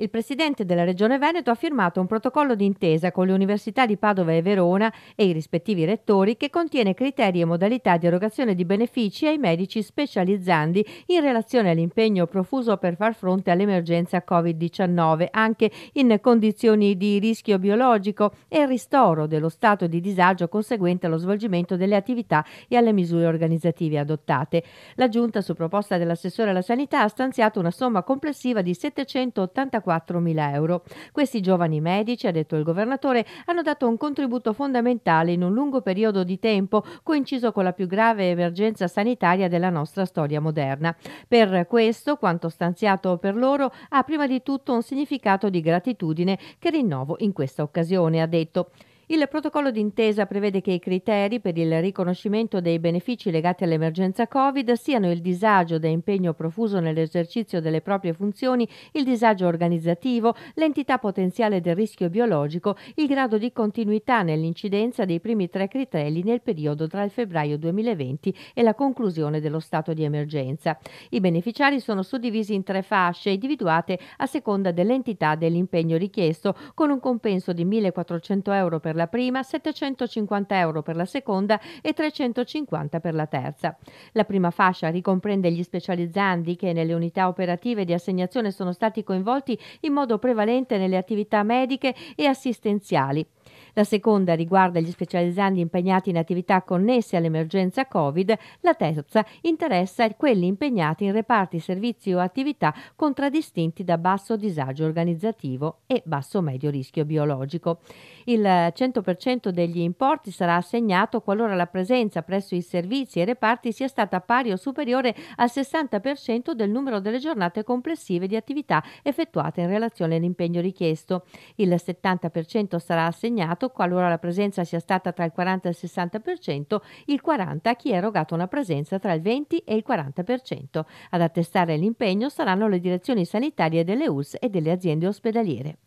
il presidente della Regione Veneto ha firmato un protocollo d'intesa con le università di Padova e Verona e i rispettivi rettori che contiene criteri e modalità di erogazione di benefici ai medici specializzandi in relazione all'impegno profuso per far fronte all'emergenza Covid-19, anche in condizioni di rischio biologico e ristoro dello stato di disagio conseguente allo svolgimento delle attività e alle misure organizzative adottate. La Giunta, su proposta dell'assessore alla sanità, ha stanziato una somma complessiva di 784 4.000 euro. Questi giovani medici, ha detto il governatore, hanno dato un contributo fondamentale in un lungo periodo di tempo, coinciso con la più grave emergenza sanitaria della nostra storia moderna. Per questo, quanto stanziato per loro ha prima di tutto un significato di gratitudine che rinnovo in questa occasione, ha detto. Il protocollo d'intesa prevede che i criteri per il riconoscimento dei benefici legati all'emergenza Covid siano il disagio da impegno profuso nell'esercizio delle proprie funzioni, il disagio organizzativo, l'entità potenziale del rischio biologico, il grado di continuità nell'incidenza dei primi tre criteri nel periodo tra il febbraio 2020 e la conclusione dello stato di emergenza. I beneficiari sono suddivisi in tre fasce individuate a seconda dell'entità dell'impegno richiesto, con un compenso di 1.400 euro per la prima, 750 euro per la seconda e 350 per la terza. La prima fascia ricomprende gli specializzandi che nelle unità operative di assegnazione sono stati coinvolti in modo prevalente nelle attività mediche e assistenziali. La seconda riguarda gli specializzandi impegnati in attività connesse all'emergenza Covid, la terza interessa quelli impegnati in reparti, servizi o attività contraddistinti da basso disagio organizzativo e basso medio rischio biologico. Il 100% degli importi sarà assegnato qualora la presenza presso i servizi e reparti sia stata pari o superiore al 60% del numero delle giornate complessive di attività effettuate in relazione all'impegno richiesto. Il 70% sarà assegnato erogato, qualora la presenza sia stata tra il 40 e il 60%, il 40% a chi ha erogato una presenza tra il 20 e il 40%. Ad attestare l'impegno saranno le direzioni sanitarie delle URSS e delle aziende ospedaliere.